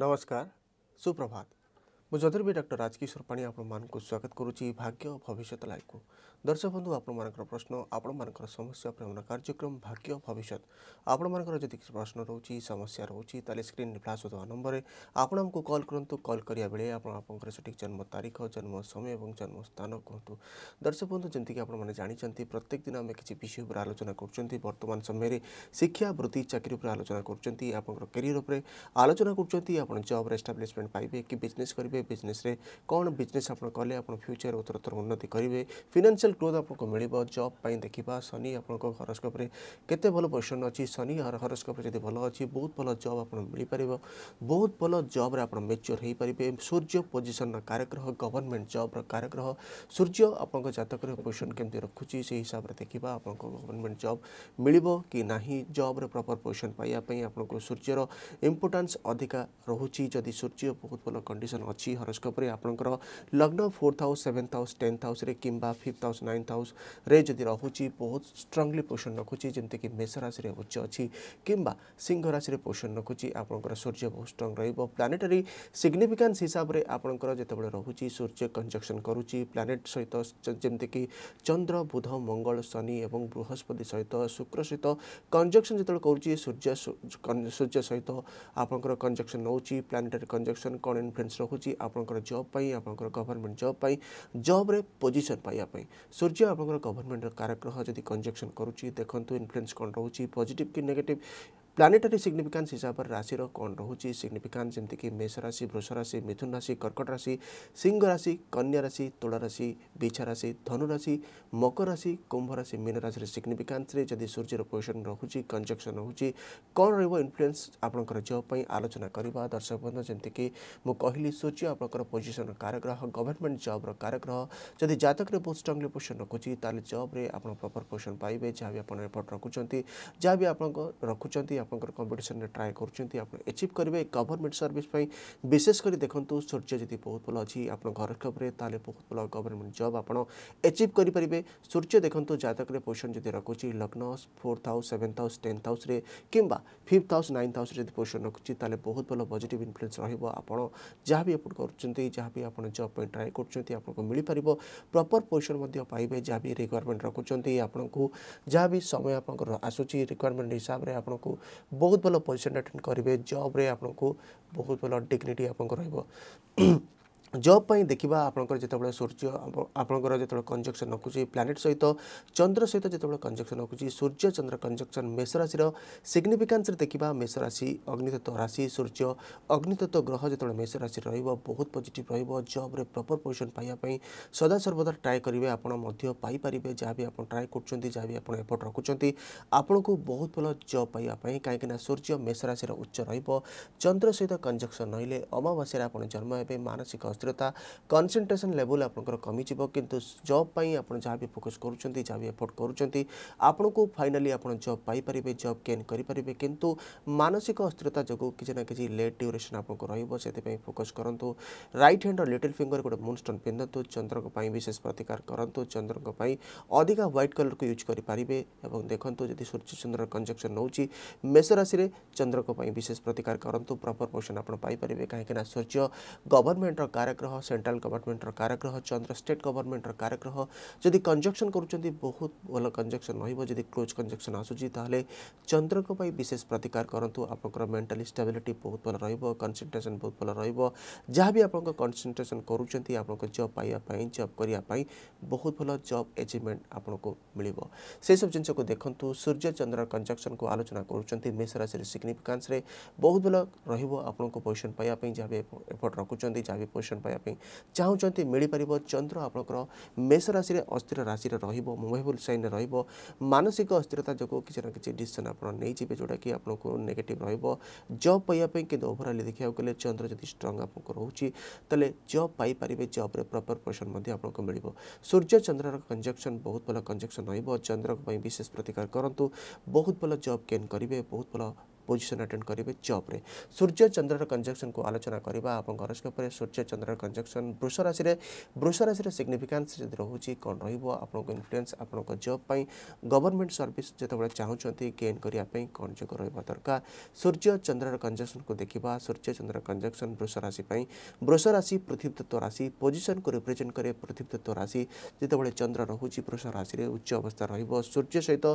नमस्कार सुप्रभात ମୁଁ ଜ୍ୟୋତିର୍ବି ଡକ୍ଟର ରାଜକିଶୋର ପାଣି ଆପଣମାନଙ୍କୁ ସ୍ୱାଗତ କରୁଛି ଭାଗ୍ୟ ଭବିଷ୍ୟତ ଲାଇଭ୍କୁ ଦର୍ଶକ ବନ୍ଧୁ ଆପଣମାନଙ୍କର ପ୍ରଶ୍ନ ଆପଣମାନଙ୍କର ସମସ୍ୟା ପ୍ରେମଣ କାର୍ଯ୍ୟକ୍ରମ ଭାଗ୍ୟ ଭବିଷ୍ୟତ ଆପଣମାନଙ୍କର ଯଦି କିଛି ପ୍ରଶ୍ନ ରହୁଛି ସମସ୍ୟା ରହୁଛି ତାହେଲେ ସ୍କ୍ରିନ୍ରେ ଫ୍ଲାସ୍ ହେଉଥିବା ନମ୍ବରରେ ଆପଣ ଆମକୁ କଲ୍ କରନ୍ତୁ କଲ୍ କରିବା ବେଳେ ଆପଣ ଆପଣଙ୍କର ସଠିକ୍ ଜନ୍ମ ତାରିଖ ଜନ୍ମ ସମୟ ଏବଂ ଜନ୍ମ ସ୍ଥାନ କୁହନ୍ତୁ ଦର୍ଶକ ବନ୍ଧୁ ଯେମିତିକି ଆପଣମାନେ ଜାଣିଛନ୍ତି ପ୍ରତ୍ୟେକ ଦିନ ଆମେ କିଛି ବିଷୟ ଉପରେ ଆଲୋଚନା କରୁଛନ୍ତି ବର୍ତ୍ତମାନ ସମୟରେ ଶିକ୍ଷା ବୃତ୍ତି ଚାକିରି ଉପରେ ଆଲୋଚନା କରୁଛନ୍ତି ଆପଣଙ୍କର କ୍ୟାରିୟର ଉପରେ ଆଲୋଚନା କରୁଛନ୍ତି ଆପଣ ଜବ୍ ଏଷ୍ଟାବ୍ଲିଶମେଣ୍ଟ ପାଇବେ କି ବିଜନେସ୍ କରିବେ करेंगे बिजनेस कौन बिजनेस कले फ्यूचर उत्तर उत्तर उन्नति करेंगे फिनान्सील ग्रोथ आपको मिल जब देखा शनि आप हरस्कोप भल पोजिशन अच्छी शनि हरस्कोप जब भल अच्छी बहुत भल जब आप बहुत भल जब्रे आप मेच्योर हो पारे सूर्य पोजिशन कारग्रह गवर्नमेंट जब्र कारग्रह सूर्य आप जतक पोजिशन केमती रखुच्छी से हिसाब से देखा आपको गवर्नमेंट जब मिल कि ना जब्रे प्रपर पोजिशन पाइबापी आपको सूर्यर इम्पोर्टा अधिका रोचे जदि सूर्य बहुत भल कंडीशन अच्छी रही हरस्कोप्रे आपंकर लग्न fourth house seventh house tenth house किंबा फिफ्थ हाउस नाइन्थ हाउस जदि रोचे बहुत स्ट्रंगली पोषण रखुच्छे जमीक मेष राशि उच्च अच्छी किंवा सिंह राशि पोषण रखुच्छी आप सूर्य बहुत स्ट्रंग र्लानेटरी सिग्निफिका हिसाब से आपंकर जितेबाला रोचे सूर्य कंजक्शन करुच्ची प्लानेट सहित जमीक चंद्र बुध मंगल शनि और बृहस्पति सहित शुक्र सहित कंजक्शन जो कर सूर्य सहित आपंकर कंजक्शन नौ प्लानेटरी कंजक्शन कौन इनफ्लुएंस रखुच्छी আপনার জব পাই আপনার গভর্নমেন্ট জব পাই জব্রে পজিশন পাইয়া সূর্য আপনার গভর্নমেন্টর কারক গ্রহ যদি কনজেকশন করুচি দেখুন ইনফ্লুয়েন্স কম রয়েছে পজিটিভ কি নেগেটিভ ପ୍ଲାନେଟାରୀ ସିଗ୍ନିଫିକାନ୍ସ ହିସାବରେ ରାଶିର କ'ଣ ରହୁଛି ସିଗ୍ନିଫିକାନ୍ସ ଯେମିତିକି ମେଷ ରାଶି ବୃଷ ରାଶି ମିଥୁନ ରାଶି କର୍କଟ ରାଶି ସିଂହ ରାଶି କନ୍ୟା ରାଶି ତୁଳା ରାଶି ବିଛା ରାଶି ଧନୁ ରାଶି ମକର ରାଶି କୁମ୍ଭ ରାଶି ମୀନ ରାଶିର ସିଗ୍ନିଫିକାନ୍ସରେ ଯଦି ସୂର୍ଯ୍ୟର ପୋଜିସନ୍ ରହୁଛି କଞ୍ଜକ୍ସନ୍ ରହୁଛି କ'ଣ ରହିବ ଇନଫ୍ଲୁଏନ୍ସ ଆପଣଙ୍କର ଜବ୍ ପାଇଁ ଆଲୋଚନା କରିବା ଦର୍ଶକ ବନ୍ଧୁ ଯେମିତିକି ମୁଁ କହିଲି ସୂର୍ଯ୍ୟ ଆପଣଙ୍କର ପୋଜିସନ୍ର କାରଗ୍ରହ ଗଭର୍ଣ୍ଣମେଣ୍ଟ ଜବ୍ର କାରଗ୍ରହ ଯଦି ଜାତକରେ ବହୁତ ଷ୍ଟ୍ରଙ୍ଗଲି ପୋଜିସନ୍ ରଖୁଛି ତାହେଲେ ଜବ୍ରେ ଆପଣ ପ୍ରପର୍ ପୋଜିସନ୍ ପାଇବେ ଯାହା ବି ଆପଣ ଏଫର୍ଟ ରଖୁଛନ୍ତି ଯାହା ବି ଆପଣଙ୍କ ରଖୁଛନ୍ତି आपंकर कंपिटन में ट्राए एचिव करेंगे गवर्नमेंट सर्विस विशेषकर देखो सूर्य जी बहुत भल अच्छी आप बहुत भल गवर्नमेंट जब आप एचिव करेंगे सूर्य देखो जैक पोजिशन जब रखुच लग्न fourth house seventh house tenth house कि फिफ्थ हाउस नाइन्थ हाउस जब पोजिशन रखुच्छे बहुत भल पजिट इनफ्लुएंस रोन जहाँ भी एपोर्ट करें जब ट्राए कर करपर पोजिशन पाइबे जहाँ भी रिक्वयरमेंट रखुच्च आपको जहाँ भी समय आप आसूरी रिक्वयरमेंट हिसाब से आपको ବହୁତ ଭଲ ପୋଜିସନ୍ ଆଟେଣ୍ଡ କରିବେ ଜବ୍ରେ ଆପଣଙ୍କୁ ବହୁତ ଭଲ ଡିଗ୍ନିଟି ଆପଣଙ୍କର ରହିବ जब देखा आपंकर जो सूर्य आपंकर जो कंजक्शन रखुच्छी प्लानेट सहित चंद्र सहित जो कंजक्शन रखुच सूर्य चंद्र कंजक्शन मेष राशि सिग्निफिकांस देखा मेष राशि अग्नितत्व राशि सूर्य अग्नितत्व ग्रह जो मेष राशि रोत पजिट रब्रे प्रपर पोजिशन पाइबापी सदा सर्वदा ट्राए करेंगे आपंपारे जहाँ भी आप ट्राए कर एफर्ट आपण को बहुत भल जब पाइबापी कहीं सूर्य मेष राशि उच्च रंद्र सहित कंजक्शन रेल अमावास्यार जन्म हे मानसिक ଅସ୍ଥିରତା କନସେନ୍ଟ୍ରେସନ୍ ଲେଭେଲ୍ ଆପଣଙ୍କର କମିଯିବ କିନ୍ତୁ ଜବ୍ ପାଇଁ ଆପଣ ଯାହା ବି ଫୋକସ୍ କରୁଛନ୍ତି ଯାହା ବି ଏଫୋର୍ଟ କରୁଛନ୍ତି ଆପଣଙ୍କୁ ଫାଇନାଲି ଆପଣ ଜବ୍ ପାଇପାରିବେ ଜବ୍ ଗେନ୍ କରିପାରିବେ କିନ୍ତୁ ମାନସିକ ଅସ୍ଥିରତା ଯୋଗୁଁ କିଛି ନା କିଛି ଲେଟ୍ ଡ୍ୟୁରେସନ୍ ଆପଣଙ୍କୁ ରହିବ ସେଥିପାଇଁ ଫୋକସ୍ କରନ୍ତୁ ରାଇଟ୍ ହ୍ୟାଣ୍ଡର ଲିଟିଲ୍ ଫିଙ୍ଗର ଗୋଟେ ମୁନଷ୍ଟୋନ୍ ପିନ୍ଧନ୍ତୁ ଚନ୍ଦ୍ରଙ୍କ ପାଇଁ ବିଶେଷ ପ୍ରତିକାର କରନ୍ତୁ ଚନ୍ଦ୍ରଙ୍କ ପାଇଁ ଅଧିକା ହ୍ୱାଇଟ୍ କଲର୍କୁ ୟୁଜ୍ କରିପାରିବେ ଏବଂ ଦେଖନ୍ତୁ ଯଦି ସୂର୍ଯ୍ୟ ଚନ୍ଦ୍ର କଞ୍ଜକ୍ସନ୍ ନେଉଛି ମେଷ ରାଶିରେ ଚନ୍ଦ୍ରଙ୍କ ପାଇଁ ବିଶେଷ ପ୍ରତିକାର କରନ୍ତୁ ପ୍ରପର୍ ପୋଷଣ ଆପଣ ପାଇପାରିବେ କାହିଁକିନା ସୂର୍ଯ୍ୟ ଗଭର୍ଣ୍ଣମେଣ୍ଟର कारक रह सेन्ट्राल गवर्नमेंटर कारक चंद्र स्टेट गवर्नमेंटर कारक जदि कंजक्शन कर बहुत भल कंजक्शन रही क्लोज कंजक्शन आसूसी चंद्र विशेष प्रतिकार करूँ आपंकर मेन्टाली स्टेबिलिटी बहुत भल रनसेट्रेसन बहुत भल रहा भी आप कनसेट्रेसन कर जब पाइबापी जब करने बहुत भल जब एचिवमेंट आपको मिल से सब जिन देखूँ सूर्य चंद्र कंजक्शन को आलोचना कर मेष बहुत भल रोजन पाइबापी जहाँ भी एफर्ट रखुच्च जहाँ भी पोजिशन कनेक्शन पाइबा चाहूँ मिल पार चंद्र आपंकर मेष राशि अस्थिर राशि रोबल सैन रानसिक अस्थिरता जो किसी ना कि डिसीसन आपंजे जोटा कि आपको नेगेटिव रब जब पाइबा कि ओभरअल देखा गले चंद्र जब स्ट्रंग आपको रोचे तेल जब पाइपर जब्रे प्रपर पोर्सन आपको मिल सूर्य चंद्र कंजक्शन बहुत भल कंजक्शन रंद्रपाई विशेष प्रतिकार करूँ बहुत भल जब गेन करेंगे बहुत भल पोजिशन अटेड करेंगे जब्रे सूर्य चंद्र कंजक्शन को आलोचना करवा आप सूर्य चंद्र कंजक्शन वृष राशि वृष राशि सिग्निफिका जो रोचे कौन रोक इनफ्लुएंस आपको जब्पी गवर्नमेंट सर्विस जो चाहते गेन करने कौन जो ररकार सूर्य चंद्र कंजक्शन को देखा सूर्य चंद्र कंजक्शन वृष राशि वृष राशि पृथ्वी तत्व राशि पोजिशन को रिप्रेजे कै पृथ्वी तत्व राशि जितेबाला चंद्र रोच वृष राशि उच्च अवस्था रूर्य सहित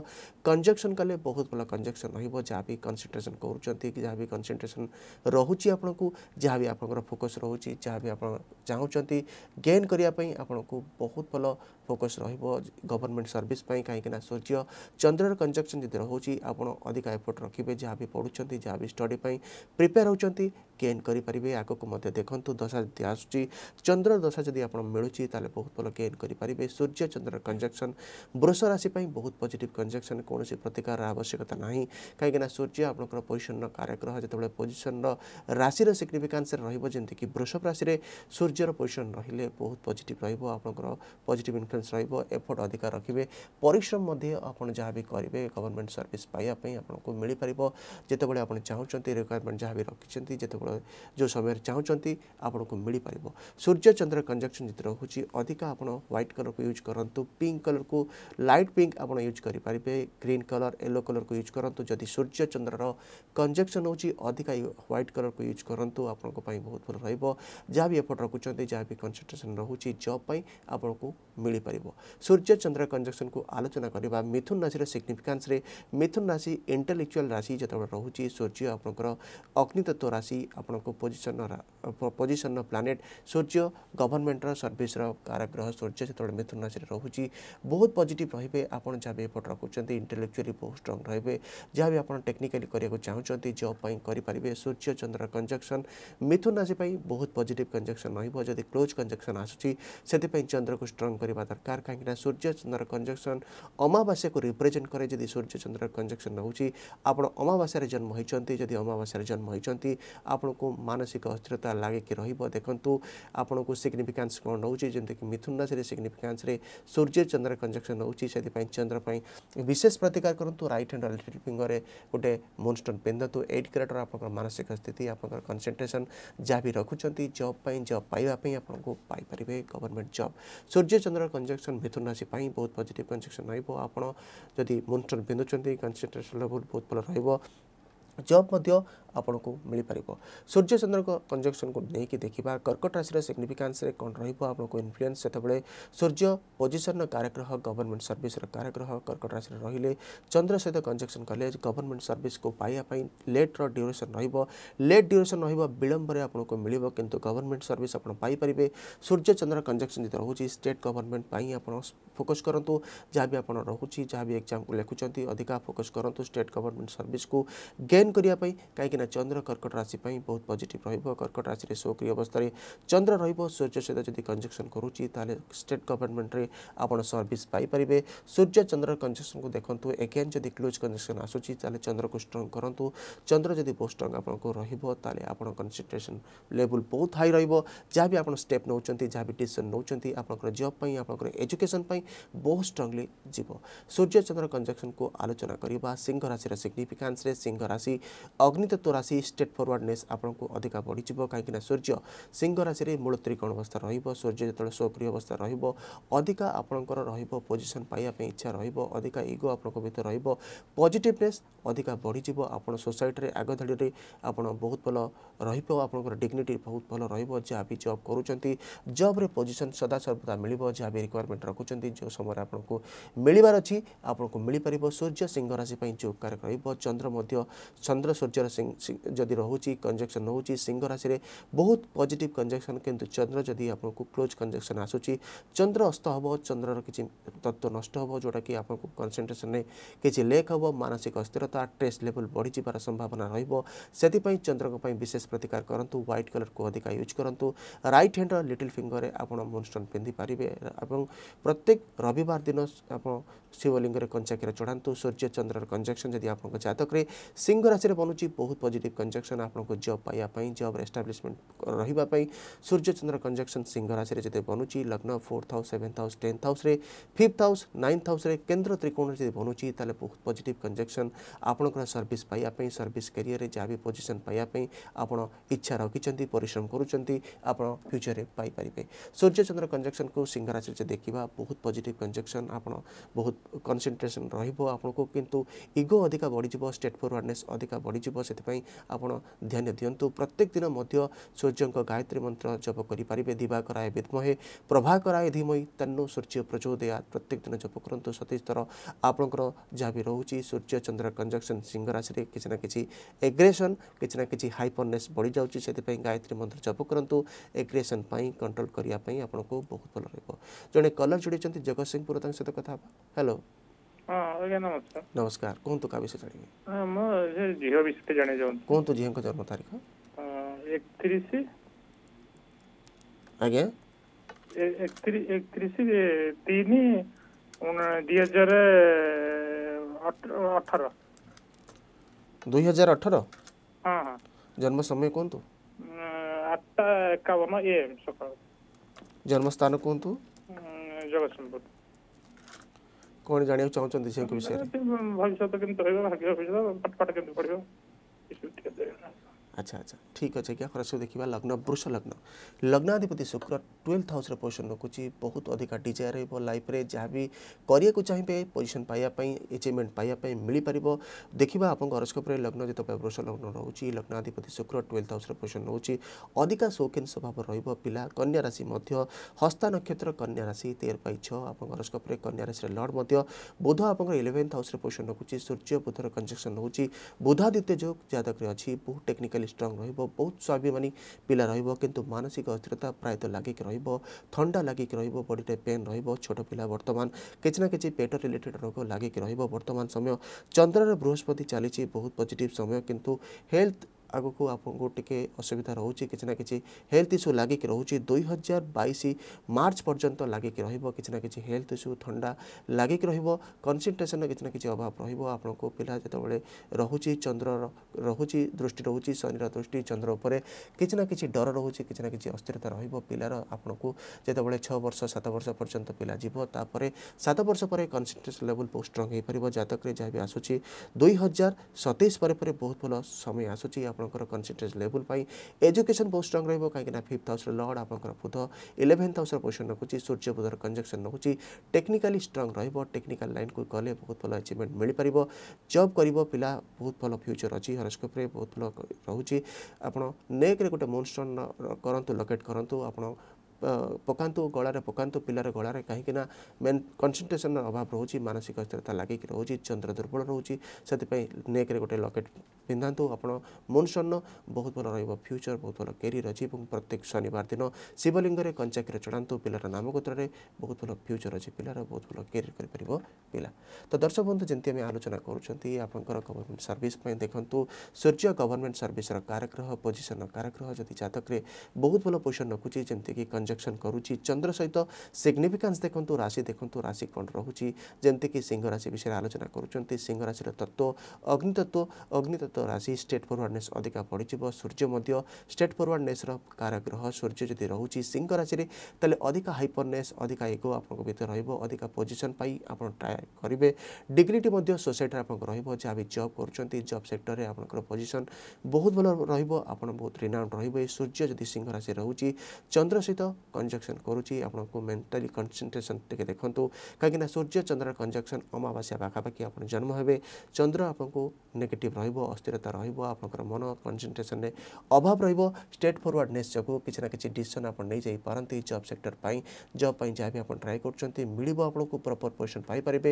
कंजक्शन कले बहुत भल कंजक्शन रहा भी कनसीडर କନସେନ୍ଟ୍ରେସନ୍ କରୁଛନ୍ତି କି ଯାହା ବି କନସେନ୍ଟ୍ରେସନ୍ ରହୁଛି ଆପଣଙ୍କୁ ଯାହା ବି ଆପଣଙ୍କର ଫୋକସ୍ ରହୁଛି ଯାହା ବି ଆପଣ ଚାହୁଁଛନ୍ତି ଗେନ୍ କରିବା ପାଇଁ ଆପଣଙ୍କୁ ବହୁତ ଭଲ ଫୋକସ୍ ରହିବ ଗଭର୍ଣ୍ଣମେଣ୍ଟ ସର୍ଭିସ୍ ପାଇଁ କାହିଁକିନା ସୂର୍ଯ୍ୟ ଚନ୍ଦ୍ରର କଞ୍ଜକ୍ସନ୍ ଯଦି ରହୁଛି ଆପଣ ଅଧିକା ଏଫର୍ଟ ରଖିବେ ଯାହା ବି ପଢ଼ୁଛନ୍ତି ଯାହା ବି ଷ୍ଟଡ଼ି ପାଇଁ ପ୍ରିପେୟାର ହେଉଛନ୍ତି ଗେନ୍ କରିପାରିବେ ଆଗକୁ ମଧ୍ୟ ଦେଖନ୍ତୁ ଦଶା ଯଦି ଆସୁଛି ଚନ୍ଦ୍ର ଦଶା ଯଦି ଆପଣ ମିଳୁଛି ତାହେଲେ ବହୁତ ଭଲ ଗେନ୍ କରିପାରିବେ ସୂର୍ଯ୍ୟ ଚନ୍ଦ୍ରର କଞ୍ଜକ୍ସନ୍ ବୃଷ ରାଶି ପାଇଁ ବହୁତ ପଜିଟିଭ୍ କଞ୍ଜକ୍ସନ୍ କୌଣସି ପ୍ରତିକାରର ଆବଶ୍ୟକତା ନାହିଁ କାହିଁକିନା ସୂର୍ଯ୍ୟ ଆପଣଙ୍କର ପୋଜିସନ୍ର କାରଗ୍ରହ ଯେତେବେଳେ ପୋଜିସନ୍ର ରାଶିର ସିଗ୍ନିଫିକାନ୍ସରେ ରହିବ ଯେମିତିକି ବୃଷଭ ରାଶିରେ ସୂର୍ଯ୍ୟର ପୋଜିସନ୍ ରହିଲେ ବହୁତ ପଜିଟିଭ୍ ରହିବ ଆପଣଙ୍କର ପଜିଟିଭ୍ ଇନକମ୍ ᱥᱟᱭᱵᱚ ᱮᱯᱚᱴ ᱟಧಿಕᱟᱨ ᱨᱟᱠᱤᱵᱮ ᱯᱚᱨᱤᱥᱨᱚᱢ ᱢᱟᱫᱷᱮ ᱟᱯᱱᱚ ᱡᱟᱦᱟᱸ ᱵᱤ ᱠᱟᱹᱨᱤᱵᱮ ᱜᱚᱵᱚᱨᱱᱢᱮᱱᱴ ᱥᱟᱨᱵᱤᱥ ᱯᱟᱭ ᱟᱯᱮ ᱟᱯᱱᱚᱠᱚ ᱢᱤᱰᱤ ᱯᱟᱨᱤᱵᱚ ᱡᱮᱛᱚᱵᱚᱲᱮ ᱟᱯᱱᱚ ᱪᱟᱦᱩ ᱪᱷᱟᱱᱛᱤ ᱨᱤᱠᱣᱟᱭᱨᱢᱮᱱᱴ ᱡᱟᱦᱟᱸ ᱵᱤ ᱨᱟᱠᱤᱪᱷᱟᱱᱛᱤ ᱡᱮᱛᱚᱵᱚᱲᱮ ᱡᱚ ᱥᱚᱢᱚᱭ ᱪᱟᱦᱩ ᱪᱷᱟᱱᱛᱤ ᱟᱯᱱᱚᱠᱚ ᱢᱤᱰᱤ ᱯᱟᱨᱤᱵᱚ ᱥᱩᱨᱡᱚ ᱪᱚന്ദ്ര ᱠᱚᱱᱡᱮᱠᱥᱚᱱ ᱡᱤᱛᱨᱚ ᱦᱩᱪᱤ ᱟᱫᱤᱠᱟ ᱟᱯᱱ ହୋଇପାରିବ ସୂର୍ଯ୍ୟ ଚନ୍ଦ୍ର କଞ୍ଜକ୍ସନ୍କୁ ଆଲୋଚନା କରିବା ମିଥୁନ ରାଶିର ସିଗ୍ନିଫିକାନ୍ସରେ ମିଥୁନ ରାଶି ଇଣ୍ଟେଲେକ୍ଚୁଆଲ୍ ରାଶି ଯେତେବେଳେ ରହୁଛି ସୂର୍ଯ୍ୟ ଆପଣଙ୍କର ଅଗ୍ନିତତ୍ତ୍ୱ ରାଶି ଆପଣଙ୍କ ପୋଜିସନ୍ ପୋଜିସନ୍ର ପ୍ଲାନେଟ୍ ସୂର୍ଯ୍ୟ ଗଭର୍ଣ୍ଣମେଣ୍ଟର ସର୍ଭିସର କାରଗ୍ରହ ସୂର୍ଯ୍ୟ ଯେତେବେଳେ ମିଥୁନ ରାଶିରେ ରହୁଛି ବହୁତ ପଜିଟିଭ୍ ରହିବେ ଆପଣ ଯାହା ବି ଏଫର୍ଟ ରଖୁଛନ୍ତି ଇଣ୍ଟେଲେକ୍ଚୁଆଲି ବହୁତ ଷ୍ଟ୍ରଙ୍ଗ୍ ରହିବେ ଯାହା ବି ଆପଣ ଟେକ୍ନିକାଲି କରିବାକୁ ଚାହୁଁଛନ୍ତି ଜବ୍ ପାଇଁ କରିପାରିବେ ସୂର୍ଯ୍ୟ ଚନ୍ଦ୍ର କଞ୍ଜକ୍ସନ୍ ମିଥୁନ ରାଶି ପାଇଁ ବହୁତ ପଜିଟିଭ୍ କଞ୍ଜକ୍ସନ୍ ରହିବ ଯଦି କ୍ଲୋଜ୍ କଞ୍ଜକ୍ସନ୍ ଆସୁଛି ସେଥିପାଇଁ ଚନ୍ଦ୍ରକୁ ଷ୍ଟ୍ରଙ୍ଗ୍ କରିବା दरकार कहीं सूर्य चंद्र कंजक्शन अमावास्या को रिप्रेजेंट कै सूर्य चंद्र कंजक्शन रोचे आप अमावास्यार जन्म होती जदि अमावास्यार जन्म होती आपण को मानसिक अस्थिरता लगे कि रखु आपण को सिग्निफिकेन्स कौन रोचे जमीक मिथुन राशि सिग्निफिकेन्स सूर्य चंद्र कंजक्शन रोचे से चंद्रपाई विशेष प्रतिकार करूँ रईट हैंड लिटिल फिंगर में गोटे मुनस्टोन पिंधतु एट क्रेटर आप मानसिक स्थित आप कनसेट्रेसन जहाँ भी रखुच्च जब पाई जब पाइबापी आपको पारे गवर्नमेंट जब सूर्य चंद्र कंज କଞ୍ଜକ୍ସନ୍ ଭିତରୁ ଆସିପାଇଁ ବହୁତ ପଜିଟିଭ୍ କଞ୍ଜକ୍ସନ୍ ରହିବ ଆପଣ ଯଦି ମନିଟର୍ ବିନ୍ଧୁଛନ୍ତି କନ୍ସେଣ୍ଟ୍ରେସନ୍ ଲେଭଲ୍ ବହୁତ ଭଲ ରହିବ ଜବ୍ ମଧ୍ୟ আপনক মিলি পারিবো সূর্য চন্দ্রক কনজাংশনক নেকি দেখিবা কর্কট রাশিৰে সিগনিফিকেন্সৰে কোন ৰহিব আপোনক ইনফ্লুয়েন্স seta বলে সূর্য পজিশনৰ কাৰ্যক্ৰম গৱৰ্ণমেন্ট সার্ভিসৰ কাৰ্যক্ৰম কর্কট রাশিৰে ৰহিলে চন্দ্র সৈতে কনজাংশন কৰিলে গৱৰ্ণমেন্ট সার্ভিসক পাই পাই লেটৰ ড্যureশন ৰহিব লেট ড্যureশন ৰহিব বিলম্বৰে আপোনক مليব কিন্তু গৱৰ্ণমেন্ট সার্ভিস আপোন পাই পৰিবে সূর্য চন্দ্র কনজাংশনৰ হ'চি ষ্টেট গৱৰ্ণমেন্ট পাই আপোন ফোকাস কৰন্তো যাৱে আপোন ৰহুচি যাৱে এক্সাম লিখুচন্তি অধিক ফোকাস কৰন্তো ষ্টেট গৱৰ্ণমেন্ট সার্ভিসক গেইন কৰি পাই কাৰকি କାହିଁକିନା ଚନ୍ଦ୍ର କର୍କଟ ରାଶି ପାଇଁ ବହୁତ ପଜିଟିଭ୍ ରହିବ କର୍କଟ ରାଶିରେ ସକ୍ରିୟ ଅବସ୍ଥାରେ ଚନ୍ଦ୍ର ରହିବ ସୂର୍ଯ୍ୟ ସହିତ ଯଦି କଞ୍ଜକ୍ସନ୍ କରୁଛି ତାହେଲେ ଷ୍ଟେଟ୍ ଗଭର୍ଣ୍ଣମେଣ୍ଟରେ ଆପଣ ସର୍ଭିସ୍ ପାଇପାରିବେ ସୂର୍ଯ୍ୟ ଚନ୍ଦ୍ର କଞ୍ଜକ୍ସନ୍କୁ ଦେଖନ୍ତୁ ଏଗେନ୍ ଯଦି କ୍ଲୋଜ୍ କଞ୍ଜକ୍ସନ୍ ଆସୁଛି ତାହେଲେ ଚନ୍ଦ୍ରକୁ ଷ୍ଟ୍ରଙ୍ଗ କରନ୍ତୁ ଚନ୍ଦ୍ର ଯଦି ବହୁତ ଷ୍ଟ୍ରଙ୍ଗ ଆପଣଙ୍କୁ ରହିବ ତାହେଲେ ଆପଣ କନ୍ସନ୍ଟ୍ରେସନ୍ ଲେବୁଲ୍ ବହୁତ ହାଇ ରହିବ ଯାହା ବି ଆପଣ ଷ୍ଟେପ୍ ନେଉଛନ୍ତି ଯାହା ବି ଡିସିସନ୍ ନେଉଛନ୍ତି ଆପଣଙ୍କର ଜବ୍ ପାଇଁ ଆପଣଙ୍କର ଏଜୁକେସନ୍ ପାଇଁ ବହୁତ ଷ୍ଟ୍ରଙ୍ଗଲି ଯିବ ସୂର୍ଯ୍ୟ ଚନ୍ଦ୍ର କଞ୍ଜକ୍ସନ୍କୁ ଆଲୋଚନା କରିବା ସିଂହ ରାଶିର ସିଗ୍ନିଫିକାନ୍ସରେ ସିଂହ ରାଶି ଅଗ୍ନିତତ୍ତ୍ୱ ରାଶି ଷ୍ଟେଟ୍ ଫରୱାର୍ଡ଼ନେସ୍ ଆପଣଙ୍କୁ ଅଧିକା ବଢ଼ିଯିବ କାହିଁକିନା ସୂର୍ଯ୍ୟ ସିଂହ ରାଶିରେ ମୂଳ ତ୍ରିକୋଣ ଅବସ୍ଥା ରହିବ ସୂର୍ଯ୍ୟ ଯେତେବେଳେ ସକ୍ରିୟ ଅବସ୍ଥା ରହିବ ଅଧିକା ଆପଣଙ୍କର ରହିବ ପୋଜିସନ୍ ପାଇବା ପାଇଁ ଇଚ୍ଛା ରହିବ ଅଧିକା ଇଗୋ ଆପଣଙ୍କ ଭିତରେ ରହିବ ପଜିଟିଭନେସ୍ ଅଧିକା ବଢ଼ିଯିବ ଆପଣ ସୋସାଇଟିରେ ଆଗ ଧାଡ଼ିରେ ଆପଣ ବହୁତ ଭଲ ରହିବ ଆପଣଙ୍କର ଡିଗ୍ନିଟି ବହୁତ ଭଲ ରହିବ ଯାହା ବି ଜବ୍ କରୁଛନ୍ତି ଜବ୍ରେ ପୋଜିସନ୍ ସଦାସର୍ବଦା ମିଳିବ ଯାହା ବି ରିକ୍ୱାରମେଣ୍ଟ ରଖୁଛନ୍ତି ଯେଉଁ ସମୟରେ ଆପଣଙ୍କୁ ମିଳିବାର ଅଛି ଆପଣଙ୍କୁ ମିଳିପାରିବ ସୂର୍ଯ୍ୟ ସିଂହ ରାଶି ପାଇଁ ଯୋଗକାରକ ରହିବ ଚନ୍ଦ୍ର ମଧ୍ୟ ଚନ୍ଦ୍ର ସୂର୍ଯ୍ୟର ଯଦି ରହୁଛି କଞ୍ଜକ୍ସନ୍ ରହୁଛି ସିଂହ ରାଶିରେ ବହୁତ ପଜିଟିଭ୍ କଞ୍ଜକ୍ସନ୍ କିନ୍ତୁ ଚନ୍ଦ୍ର ଯଦି ଆପଣଙ୍କୁ କ୍ଲୋଜ୍ କଞ୍ଜକ୍ସନ୍ ଆସୁଛି ଚନ୍ଦ୍ର ଅସ୍ତ ହେବ ଚନ୍ଦ୍ରର କିଛି ତତ୍ତ୍ୱ ନଷ୍ଟ ହେବ ଯେଉଁଟାକି ଆପଣଙ୍କୁ କନ୍ସେନ୍ଟ୍ରେସନ୍ରେ କିଛି ଲେକ୍ ହେବ ମାନସିକ ଅସ୍ଥିରତା ଷ୍ଟ୍ରେସ୍ ଲେଭେଲ୍ ବଢ଼ିଯିବାର ସମ୍ଭାବନା ରହିବ ସେଥିପାଇଁ ଚନ୍ଦ୍ରଙ୍କ ପାଇଁ ବିଶେଷ ପ୍ରତିକାର କରନ୍ତୁ ହ୍ୱାଇଟ୍ କଲର୍କୁ ଅଧିକା ୟୁଜ୍ କରନ୍ତୁ ରାଇଟ୍ ହ୍ୟାଣ୍ଡର ଲିଟିଲ୍ ଫିଙ୍ଗରରେ ଆପଣ ମୁନଷ୍ଟୋନ୍ ପିନ୍ଧିପାରିବେ ଏବଂ ପ୍ରତ୍ୟେକ ରବିବାର ଦିନ ଆପଣ ଶିବଲିଙ୍ଗରେ କଞ୍ଚାକିରେ ଚଢ଼ାନ୍ତୁ ସୂର୍ଯ୍ୟ ଚନ୍ଦ୍ରର କଞ୍ଜକ୍ସନ୍ ଯଦି ଆପଣଙ୍କ ଜାତକରେ ସିଂହ ରାଶିରେ ବନୁଛି ବହୁତ पजिट कंजक्शन आपको जब पाइबापी जब एस्टाब्लीशमेंट रही सूर्यचंद्र कंजक्शन सिंह राशि जब बनुची लग्न fourth house seventh house tenth house fifth house ninth house केन्द्र त्रिकोण जब बनुची बहुत पजिट कंजक्शन आपणकर सर्विस पाइबापी सर्विस कैरियर जहाँ भी पोजिशन पाइबापी आप इच्छा रखिंट परिश्रम कर फ्यूचर में पाइपर सूर्यचंद्र कंजक्शन को सिंह राशि से देखा बहुत पजिट कंजक्शन आप बहुत कनसेंट्रेसन रोक आपको कितु ईगो अधिक बढ़ स्टेट फरवर्डने अधिका बढ़ से ଆପଣ ଧ୍ୟାନ ଦିଅନ୍ତୁ ପ୍ରତ୍ୟେକ ଦିନ ମଧ୍ୟ ସୂର୍ଯ୍ୟଙ୍କ ଗାୟତ୍ରୀ ମନ୍ତ୍ର ଜପ କରିପାରିବେ ଦିବାକରାଏ ବିଦ୍ମହେ ପ୍ରଭାକରାଏ ଧୀମହି ତନ୍ନୁ ସୂର୍ଯ୍ୟ ପ୍ରଚୋଦୟାତ୍ ପ୍ରତ୍ୟେକ ଦିନ ଜପ କରନ୍ତୁ ସତେଇଶ ଥର ଆପଣଙ୍କର ଯାହା ବି ରହୁଛି ସୂର୍ଯ୍ୟ ଚନ୍ଦ୍ର କଞ୍ଜକ୍ସନ୍ ସିଂହ ରାଶିରେ କିଛି ନା କିଛି ଏଗ୍ରେସନ୍ କିଛି ନା କିଛି ହାଇପରନେସ୍ ବଢ଼ିଯାଉଛି ସେଥିପାଇଁ ଗାୟତ୍ରୀ ମନ୍ତ୍ର ଜପ କରନ୍ତୁ ଏଗ୍ରେସନ୍ ପାଇଁ କଣ୍ଟ୍ରୋଲ୍ କରିବା ପାଇଁ ଆପଣଙ୍କୁ ବହୁତ ଭଲ ରହିବ ଜଣେ କଲର୍ ଯୋଡ଼ିଛନ୍ତି ଜଗତସିଂହପୁର ତାଙ୍କ ସହିତ କଥା ହେବା ହ୍ୟାଲୋ ଆଜ୍ଞା ନମସ୍କାର ନମସ୍କାର କୁହନ୍ତୁ କାହା ବିଷୟ ଜାଣିବେ ମୁଁ ସେ ଝିଅ ବିଷୟରେ ଜାଣି ଯାଉନ୍ତୁ କୁହନ୍ତୁ ଝିଅଙ୍କ ଜନ୍ମ ତାରିଖ ଏକତିରିଶ ଆଜ୍ଞା ଏକତିରିଶ ତିନି ଦୁଇ ହଜାର ଅଠର ଦୁଇ ହଜାର ଅଠର ଜନ୍ମ ସମୟ କୁହନ୍ତୁ ଆଠଟା ଏକାବନ ଏ ସକାଳ ଜନ୍ମସ୍ଥାନ କୁହନ୍ତୁ ଜଗତସିଂହପୁର କ'ଣ ଜାଣିବାକୁ ଚାହୁଁଛନ୍ତି ଝିଅଙ୍କ ବିଷୟରେ ଭବିଷ୍ୟତ କେମିତି ରହିବ ଭାଗ୍ୟ ଭବିଷ୍ୟତ ପାଠ ପାଠ କେମିତି ପଢ଼ିବ ଆଚ୍ଛା ଆଚ୍ଛା ଠିକ୍ ଅଛି ଆଜ୍ଞା ଖରାସବୁ ଦେଖିବା ଲଗ୍ନ ବୃଷ ଲଗ୍ନ ଲଗ୍ନାଧିପତି ଶୁକ୍ର ଟୁଏଲ୍ଥ ହାଉସ୍ରେ ପୋଜିସନ୍ ରଖୁଛି ବହୁତ ଅଧିକା ଡିଜାୟାର ରହିବ ଲାଇଫ୍ରେ ଯାହା ବି କରିବାକୁ ଚାହିଁବେ ପୋଜିସନ୍ ପାଇବା ପାଇଁ ଏଚିଭମେଣ୍ଟ ପାଇବା ପାଇଁ ମିଳିପାରିବ ଦେଖିବା ଆପଣଙ୍କ ହରସ୍କୋପ୍ରେ ଲଗ୍ନ ଯେତେବେଳେ ବୃଷ ଲଗ୍ନ ରହୁଛି ଲଗ୍ନାଧିପତି ଶୁକ୍ର ଟୁଏଲ୍ଥ ହାଉସ୍ରେ ପୋଜିସନ୍ ରହୁଛି ଅଧିକା ସୌଖୀନ ସ୍ୱଭାବ ରହିବ ପିଲା କନ୍ୟା ରାଶି ମଧ୍ୟ ହସ୍ତା ନକ୍ଷତ୍ର କନ୍ୟା ରାଶି ତେର ବାଇ ଛଅ ଆପଣଙ୍କ ହରସ୍କୋପ୍ରେ କନ୍ୟା ରାଶିରେ ଲର୍ଡ଼ ମଧ୍ୟ ବୁଧ ଆପଣଙ୍କର ଇଲେଭେନ୍ଥ ହାଉସ୍ରେ ପୋଜିସନ୍ ରଖୁଛି ସୂର୍ଯ୍ୟ ବୁଧର କଞ୍ଜକ୍ସନ୍ ରହୁଛି ବୁଧାଦିତ୍ୟ ଯୋଗ ଜାତକରେ ଅଛି ବହୁତ ଟେକ୍ନିକାଲ फिजिकली स्ट्रङ रहिब बहुत स्वाभिमानी पिला रहिब किन्तु मानसिक अस्थिरता प्रायः लागेको रहिब थन्डा लागेको रहिब बडीले पेन रहिब छोट पिला वर्तमान केही न केही पेट रिलेटेड रोग लागेको रहिब वर्तमान समय चन्द्र र बृहस्पति चालिचे बहुत पोजिटिभ समय किन्तु हेल्थ ଆଗକୁ ଆପଣଙ୍କୁ ଟିକେ ଅସୁବିଧା ରହୁଛି କିଛି ନା କିଛି ହେଲ୍ଥ ଇସ୍ୟୁ ଲାଗିକି ରହୁଛି ଦୁଇ ହଜାର ବାଇଶ ମାର୍ଚ୍ଚ ପର୍ଯ୍ୟନ୍ତ ଲାଗିକି ରହିବ କିଛି ନା କିଛି ହେଲ୍ଥ ଇସ୍ୟୁ ଥଣ୍ଡା ଲାଗିକି ରହିବ କନସେନ୍ଟ୍ରେସନ୍ର କିଛି ନା କିଛି ଅଭାବ ରହିବ ଆପଣଙ୍କୁ ପିଲା ଯେତେବେଳେ ରହୁଛି ଚନ୍ଦ୍ରର ରହୁଛି ଦୃଷ୍ଟି ରହୁଛି ଶନିର ଦୃଷ୍ଟି ଚନ୍ଦ୍ର ଉପରେ କିଛି ନା କିଛି ଡର ରହୁଛି କିଛି ନା କିଛି ଅସ୍ଥିରତା ରହିବ ପିଲାର ଆପଣଙ୍କୁ ଯେତେବେଳେ ଛଅ ବର୍ଷ ସାତ ବର୍ଷ ପର୍ଯ୍ୟନ୍ତ ପିଲା ଯିବ ତାପରେ ସାତ ବର୍ଷ ପରେ କନସେନ୍ଟ୍ରେସନ୍ ଲେବୁଲ୍ ବହୁତ ଷ୍ଟ୍ରଙ୍ଗ ହୋଇପାରିବ ଜାତକରେ ଯାହା ବି ଆସୁଛି ଦୁଇ ହଜାର ସତେଇଶ ପରେ ପରେ ବହୁତ ଭଲ ସମୟ ଆସୁଛି ଆପଣ आपंकर कनसेंट्रेट लेवल पर एजुकेशन बहुत स्ट्रंग रोक कहीं फिफ्थ हाउस लड़ आप बुध इलेवेन्थ हाउस पोजिशन रखुच्छे सूर्य बुधर कंजक्शन रखुच्छे टेक्निकाली स्ट्रंग रोक टेक्निकाल लाइन को गले बहुत भल अचिवमेंट मिल पार जब कर पिला बहुत भल फ्यूचर अच्छी हरस्कोप बहुत भल रही आपड़ नेक्रे गोटे मोनस्टोन करूँ लोकेट करूँ आप पकात गलार पकात पिलार गलार कहीं मेन कनसेट्रेसन अभाव रोचे मानसिक स्थिरता लगिक रोचे चंद्र दुर्बल रोचे से नेक्रे गोटे लकेट ପିନ୍ଧାନ୍ତୁ ଆପଣ ମନସନ୍ନ ବହୁତ ଭଲ ରହିବ ଫ୍ୟୁଚର ବହୁତ ଭଲ କ୍ୟାରିୟର ଅଛି ଏବଂ ପ୍ରତ୍ୟେକ ଶନିବାର ଦିନ ଶିବଲିଙ୍ଗରେ କଞ୍ଚାକ୍ଷୀର ଚଢ଼ାନ୍ତୁ ପିଲାର ନାମଗୋତ୍ରରେ ବହୁତ ଭଲ ଫ୍ୟୁଚର ଅଛି ପିଲାର ବହୁତ ଭଲ କ୍ୟାରିୟର କରିପାରିବ ପିଲା ତ ଦର୍ଶକ ବନ୍ଧୁ ଯେମିତି ଆମେ ଆଲୋଚନା କରୁଛନ୍ତି ଆପଣଙ୍କର ଗଭର୍ଣ୍ଣମେଣ୍ଟ ସର୍ଭିସ୍ ପାଇଁ ଦେଖନ୍ତୁ ସୂର୍ଯ୍ୟ ଗଭର୍ଣ୍ଣମେଣ୍ଟ ସର୍ଭିସ୍ର କାରଗ୍ରହ ପୋଜିସନ୍ କାରଗ୍ରହ ଯଦି ଜାତକରେ ବହୁତ ଭଲ ପୋଜିସନ୍ ରଖୁଛି ଯେମିତିକି କଞ୍ଜକ୍ସନ୍ କରୁଛି ଚନ୍ଦ୍ର ସହିତ ସିଗ୍ନିଫିକାନ୍ସ ଦେଖନ୍ତୁ ରାଶି ଦେଖନ୍ତୁ ରାଶି କ'ଣ ରହୁଛି ଯେମିତିକି ସିଂହ ରାଶି ବିଷୟରେ ଆଲୋଚନା କରୁଛନ୍ତି ସିଂହ ରାଶିର ତତ୍ତ୍ୱ ଅଗ୍ନିତତ୍ତ୍ୱ ଅଗ୍ନିତତ୍ତ୍ୱ ତ ରାଶି ଷ୍ଟେଟ୍ ଫରୱାର୍ଡ଼ନେସ୍ ଅଧିକା ପଡ଼ିଯିବ ସୂର୍ଯ୍ୟ ମଧ୍ୟ ଷ୍ଟେଟ୍ ଫରୱାର୍ଡ଼ନେସ୍ର କାରାଗ୍ରହ ସୂର୍ଯ୍ୟ ଯଦି ରହୁଛି ସିଂହ ରାଶିରେ ତାହେଲେ ଅଧିକା ହାଇପରନେସ୍ ଅଧିକା ଇଗୋ ଆପଣଙ୍କ ଭିତରେ ରହିବ ଅଧିକା ପୋଜିସନ୍ ପାଇଁ ଆପଣ ଟ୍ରାଏ କରିବେ ଡିଗ୍ନିଟି ମଧ୍ୟ ସୋସାଇଟିରେ ଆପଣଙ୍କ ରହିବ ଯାହା ବି ଜବ୍ କରୁଛନ୍ତି ଜବ୍ ସେକ୍ଟରରେ ଆପଣଙ୍କର ପୋଜିସନ୍ ବହୁତ ଭଲ ରହିବ ଆପଣ ବହୁତ ରିନାଉଣ୍ଡ ରହିବେ ସୂର୍ଯ୍ୟ ଯଦି ସିଂହ ରାଶି ରହୁଛି ଚନ୍ଦ୍ର ସହିତ କଞ୍ଜକ୍ସନ୍ କରୁଛି ଆପଣଙ୍କୁ ମେଣ୍ଟାଲି କନସେନ୍ଟ୍ରେସନ୍ ଟିକେ ଦେଖନ୍ତୁ କାହିଁକିନା ସୂର୍ଯ୍ୟ ଚନ୍ଦ୍ରର କଞ୍ଜକ୍ସନ୍ ଅମାବାସ୍ୟା ପାଖାପାଖି ଆପଣ ଜନ୍ମ ହେବେ ଚନ୍ଦ୍ର ଆପଣଙ୍କୁ ନେଗେଟିଭ୍ ରହିବ ସ୍ଥିରତା ରହିବ ଆପଣଙ୍କର ମନ କନସେନ୍ଟ୍ରେସନରେ ଅଭାବ ରହିବ ଷ୍ଟେଟ୍ ଫରୱାର୍ଡ଼ନେସ୍ ଯୋଗୁଁ କିଛି ନା କିଛି ଡିସିସନ୍ ଆପଣ ନେଇଯାଇପାରନ୍ତି ଜବ୍ ସେକ୍ଟର ପାଇଁ ଜବ୍ ପାଇଁ ଯାହା ବି ଆପଣ ଟ୍ରାଏ କରୁଛନ୍ତି ମିଳିବ ଆପଣଙ୍କୁ ପ୍ରପର୍ ପୋଜିସନ୍ ପାଇପାରିବେ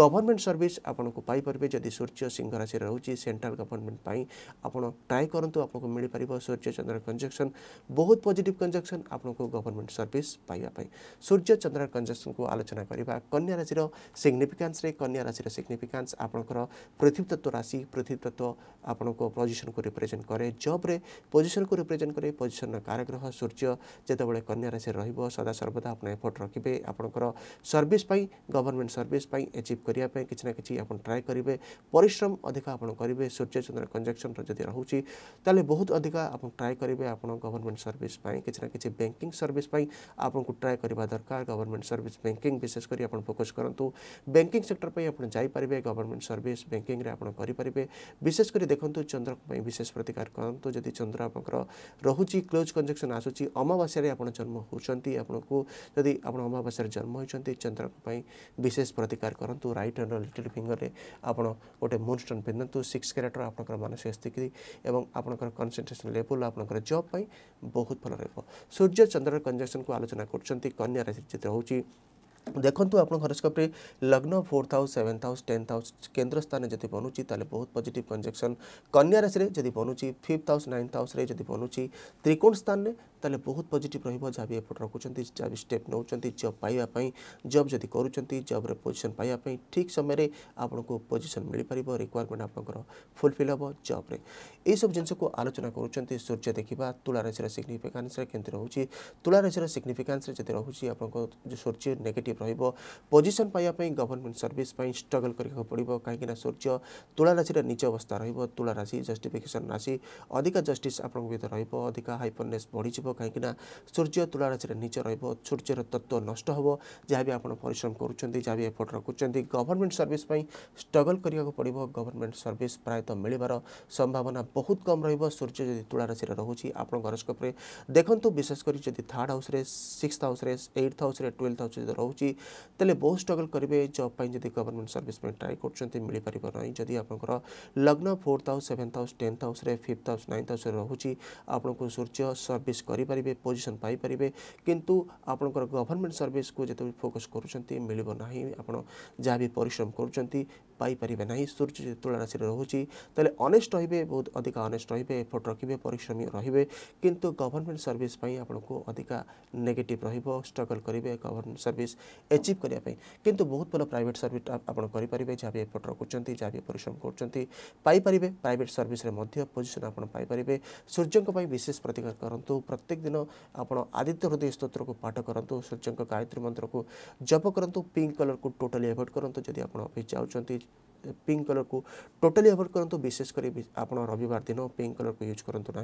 ଗଭର୍ଣ୍ଣମେଣ୍ଟ ସର୍ଭିସ୍ ଆପଣଙ୍କୁ ପାଇପାରିବେ ଯଦି ସୂର୍ଯ୍ୟ ସିଂହ ରାଶିରେ ରହୁଛି ସେଣ୍ଟ୍ରାଲ୍ ଗଭର୍ଣ୍ଣମେଣ୍ଟ ପାଇଁ ଆପଣ ଟ୍ରାଏ କରନ୍ତୁ ଆପଣଙ୍କୁ ମିଳିପାରିବ ସୂର୍ଯ୍ୟ ଚନ୍ଦ୍ର କଞ୍ଜକ୍ସନ୍ ବହୁତ ପଜିଟିଭ୍ କଞ୍ଜକ୍ସନ୍ ଆପଣଙ୍କୁ ଗଭର୍ଣ୍ଣମେଣ୍ଟ ସର୍ଭିସ୍ ପାଇବା ପାଇଁ ସୂର୍ଯ୍ୟ ଚନ୍ଦ୍ର କଞ୍ଜକ୍ସନ୍କୁ ଆଲୋଚନା କରିବା କନ୍ୟା ରାଶିର ସିଗ୍ନିଫିକାନ୍ସରେ କନ୍ୟା ରାଶିର ସିଗ୍ନିଫିକାନ୍ସ ଆପଣଙ୍କର ପୃଥିବୀ ତତ୍ତ୍ୱ ରାଶି ପୃଥିବୀ ତତ୍ତ୍ୱ ଆପଣଙ୍କ ପୋଜିସନ୍କୁ ରିପ୍ରେଜେଣ୍ଟ କରେ ଜବ୍ରେ ପୋଜିସନ୍କୁ ରିପ୍ରେଜେଣ୍ଟ କରେ ପୋଜିସନ୍ର କାରଗ୍ରହ ସୂର୍ଯ୍ୟ ଯେତେବେଳେ କନ୍ୟା ରାଶିରେ ରହିବ ସଦାସର୍ବଦା ଆପଣ ଏଫର୍ଟ ରଖିବେ ଆପଣଙ୍କର ସର୍ଭିସ୍ ପାଇଁ ଗଭର୍ଣ୍ଣମେଣ୍ଟ ସର୍ଭିସ୍ ପାଇଁ ଏଚିଭ୍ କରିବା ପାଇଁ କିଛି ନା କିଛି ଆପଣ ଟ୍ରାଏ କରିବେ ପରିଶ୍ରମ ଅଧିକା ଆପଣ କରିବେ ସୂର୍ଯ୍ୟଚନ୍ଦ୍ର କଞ୍ଜକ୍ସନ୍ର ଯଦି ରହୁଛି ତାହେଲେ ବହୁତ ଅଧିକା ଆପଣ ଟ୍ରାଏ କରିବେ ଆପଣ ଗଭର୍ଣ୍ଣମେଣ୍ଟ ସର୍ଭିସ୍ ପାଇଁ କିଛି ନା କିଛି ବ୍ୟାଙ୍କିଂ ସର୍ଭିସ୍ ପାଇଁ ଆପଣଙ୍କୁ ଟ୍ରାଏ କରିବା ଦରକାର ଗଭର୍ଣ୍ଣମେଣ୍ଟ ସର୍ଭିସ୍ ବ୍ୟାଙ୍କିଂ ବିଶେଷ କରି ଆପଣ ଫୋକସ୍ କରନ୍ତୁ ବ୍ୟାଙ୍କିଂ ସେକ୍ଟର ପାଇଁ ଆପଣ ଯାଇପାରିବେ ଗଭର୍ଣ୍ଣମେଣ୍ଟ ସର୍ଭିସ୍ ବ୍ୟାଙ୍କିଂରେ ଆପଣ କରିପାରିବେ ବିଶେଷ କରି କରି ଦେଖନ୍ତୁ ଚନ୍ଦ୍ରଙ୍କ ପାଇଁ ବିଶେଷ ପ୍ରତିକାର କରନ୍ତୁ ଯଦି ଚନ୍ଦ୍ର ଆପଣଙ୍କର ରହୁଛି କ୍ଲୋଜ୍ କଞ୍ଜକ୍ସନ୍ ଆସୁଛି ଅମାବାସ୍ୟାରେ ଆପଣ ଜନ୍ମ ହେଉଛନ୍ତି ଆପଣଙ୍କୁ ଯଦି ଆପଣ ଅମାବାସ୍ୟାରେ ଜନ୍ମ ହେଉଛନ୍ତି ଚନ୍ଦ୍ରଙ୍କ ପାଇଁ ବିଶେଷ ପ୍ରତିକାର କରନ୍ତୁ ରାଇଟ୍ ହ୍ୟାଣ୍ଡର ଲିଟିଲ୍ ଫିଙ୍ଗରରେ ଆପଣ ଗୋଟେ ମୁନଷ୍ଟୋନ୍ ପିନ୍ଧନ୍ତୁ ସିକ୍ସ କ୍ୟାରେଟ୍ର ଆପଣଙ୍କର ମାନସିକ ସ୍ଥିତି ଏବଂ ଆପଣଙ୍କର କନସେନ୍ଟ୍ରେସନ୍ ଲେଭଲ୍ ଆପଣଙ୍କର ଜବ୍ ପାଇଁ ବହୁତ ଭଲ ରହିବ ସୂର୍ଯ୍ୟ ଚନ୍ଦ୍ରର କଞ୍ଜକ୍ସନ୍କୁ ଆଲୋଚନା କରୁଛନ୍ତି କନ୍ୟା ରାଶି ରହୁଛି ଦେଖନ୍ତୁ ଆପଣ ହରସ୍କୋପ୍ରେ ଲଗ୍ନ fourth house seventh house tenth house କେନ୍ଦ୍ର ସ୍ଥାନରେ ଯଦି ବନୁଛି ତାହେଲେ ବହୁତ ପଜିଟିଭ୍ କଞ୍ଜକ୍ସନ୍ କନ୍ୟା ରାଶିରେ ଯଦି ବନୁଛି ଫିଫ୍ଥ ହାଉସ୍ ନାଇନ୍ଥ ହାଉସ୍ରେ ଯଦି ବନୁଛି ତ୍ରିକୋଣ ସ୍ଥାନରେ तेल बहुत पजिट रही एपट रखुं स्टेप नौ जब पाइबापी जब जब जब्रे पोजिशन पाइबापी ठीक समय आपको पोजिशन मिल पार रिक्वयरमेंट आप फुलफिल हम जब्रे सब जिन आलोचना करूँ सूर्य देखा तुलाशि सिग्निफिकान्स के रोचे तुलाशि सिग्निफिकान्स जी रोचे आप सूर्य नेगेट रोजिशन पाइबापी गवर्नमेंट सर्विस स्ट्रगल कर पड़ा कहीं सूर्य तुलाशि नीच अवस्था रोह तुलाशि जस्टिफिकेसन राशि अधिक जस्टिस आप रहा अधिका हाइपरनेस बढ़ी କାହିଁକିନା ସୂର୍ଯ୍ୟ ତୁଳା ରାଶିରେ ନିଜେ ରହିବ ସୂର୍ଯ୍ୟର ତତ୍ତ୍ୱ ନଷ୍ଟ ହେବ ଯାହା ବି ଆପଣ ପରିଶ୍ରମ କରୁଛନ୍ତି ଯାହା ବି ଏଫର୍ଟ ରଖୁଛନ୍ତି ଗଭର୍ଣ୍ଣମେଣ୍ଟ ସର୍ଭିସ୍ ପାଇଁ ଷ୍ଟ୍ରଗଲ୍ କରିବାକୁ ପଡ଼ିବ ଗଭର୍ଣ୍ଣମେଣ୍ଟ ସର୍ଭିସ୍ ପ୍ରାୟତଃ ମିଳିବାର ସମ୍ଭାବନା ବହୁତ କମ୍ ରହିବ ସୂର୍ଯ୍ୟ ଯଦି ତୁଳା ରାଶିରେ ରହୁଛି ଆପଣଙ୍କ ହରସ୍କୋପରେ ଦେଖନ୍ତୁ ବିଶେଷ କରି ଯଦି ଥାର୍ଡ଼ ହାଉସ୍ରେ ସିକ୍ସଥ ହାଉସ୍ରେ ଏଇଟ୍ଥ ହାଉସ୍ରେ ଟୁଏଲ୍ଥ ହାଉସ୍ ଯଦି ରହୁଛି ତାହେଲେ ବହୁତ ଷ୍ଟ୍ରଗଲ୍ କରିବେ ଜବ୍ ପାଇଁ ଯଦି ଗଭର୍ଣ୍ଣମେଣ୍ଟ ସର୍ଭିସ୍ ପାଇଁ ଟ୍ରାଏ କରୁଛନ୍ତି ମିଳିପାରିବ ନାହିଁ ଯଦି ଆପଣଙ୍କର ଲଗ୍ନ fourth house seventh house tenth ହାଉସ୍ରେ ଫିଫ୍ଥ ହାଉସ୍ ନାଇନ୍ଥ ହାଉସ୍ରେ ରହୁଛି ଆପଣଙ୍କୁ ସୂର୍ଯ୍ୟ ସର୍ଭିସ୍ କରି କରିପାରିବେ ପୋଜିସନ୍ ପାଇପାରିବେ କିନ୍ତୁ ଆପଣଙ୍କର ଗଭର୍ଣ୍ଣମେଣ୍ଟ ସର୍ଭିସକୁ ଯେତେବେଳେ ଫୋକସ୍ କରୁଛନ୍ତି ମିଳିବ ନାହିଁ ଆପଣ ଯାହା ବି ପରିଶ୍ରମ କରୁଛନ୍ତି পাইপারে না সূর্য তুলা রাশি রয়েছে তাহলে অনেস্ট রহবে বহু অধিকা অনেস্ট রহবে এফোর্ট রাখবে পরিশ্রমী রহবে কিন্তু গভর্নমেন্ট সর্ভিস আপনার অধিকা নেগেটিভ রহব স্ট্রগল করবে গভর্নমেন্ট সর্ভিস এচিভ করা কিন্তু বহুত ভাল প্রাইভেট সর্ভিস আপনার করে যা বি এফোর্ট রাখুন যা বি পরিশ্রম করছেন পাইপারে প্রাইভেট সর্ভিসে পজিশন আপনার পাইপারে সূর্যঙ্ বিশেষ প্রতিকার করতু প্রত্যেক দিন আপনার আদিত্য হৃদয় স্তোত্র পাঠ করতু সূর্যঙ্ গায়ত্রী মন্ত্র জপ করতু পিঙ্ক কলর টোটালি এভয়েড করতু যদি আপনার অফিস যাচ্ছেন पिंक कलर को टोटाली अवॉइड करूँ विशेषकर आप रविवार दिन पिंक कलर को यूज करूँ ना